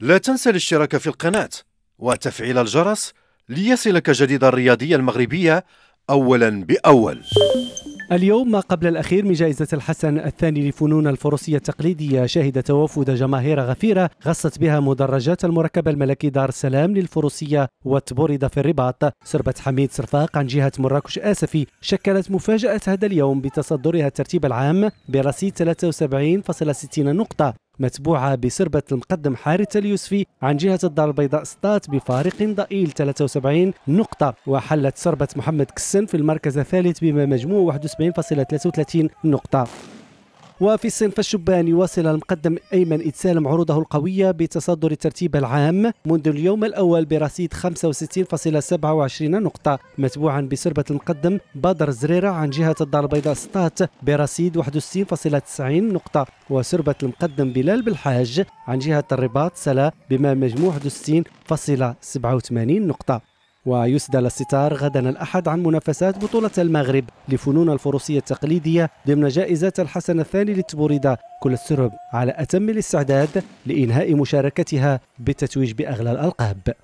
لا تنسى الاشتراك في القناة وتفعيل الجرس ليصلك جديد الرياضية المغربية أولا بأول اليوم ما قبل الأخير من جائزة الحسن الثاني لفنون الفروسية التقليدية شهد توافد جماهير غفيرة غصت بها مدرجات المركب الملكي دار السلام للفروسية وتبرد في الرباط سربة حميد صرفاق عن جهة مراكش آسفي شكلت مفاجأة هذا اليوم بتصدرها الترتيب العام برصيد 73.60 نقطة متبوعة بسربة المقدم حارث اليوسفي عن جهة الدار البيضاء ستات بفارق ضئيل 73 نقطة وحلت سربة محمد كسن في المركز الثالث بمجموع 71.33 نقطة وفي الصنف الشبان يواصل المقدم أيمن إتسالم عروضه القوية بتصدر الترتيب العام منذ اليوم الأول برصيد 65.27 نقطة متبوعا بسربة المقدم بدر زريرة عن جهة الدار البيضاء ستات برصيد 61.90 نقطة وسربة المقدم بلال بالحاج عن جهة الرباط سلا بما مجموع 61.87 نقطة ويسدل الستار غدا الأحد عن منافسات بطولة المغرب لفنون الفروسية التقليدية ضمن جائزة الحسن الثاني للتبوريدة كل السرب على أتم الاستعداد لإنهاء مشاركتها بالتتويج بأغلى الألقاب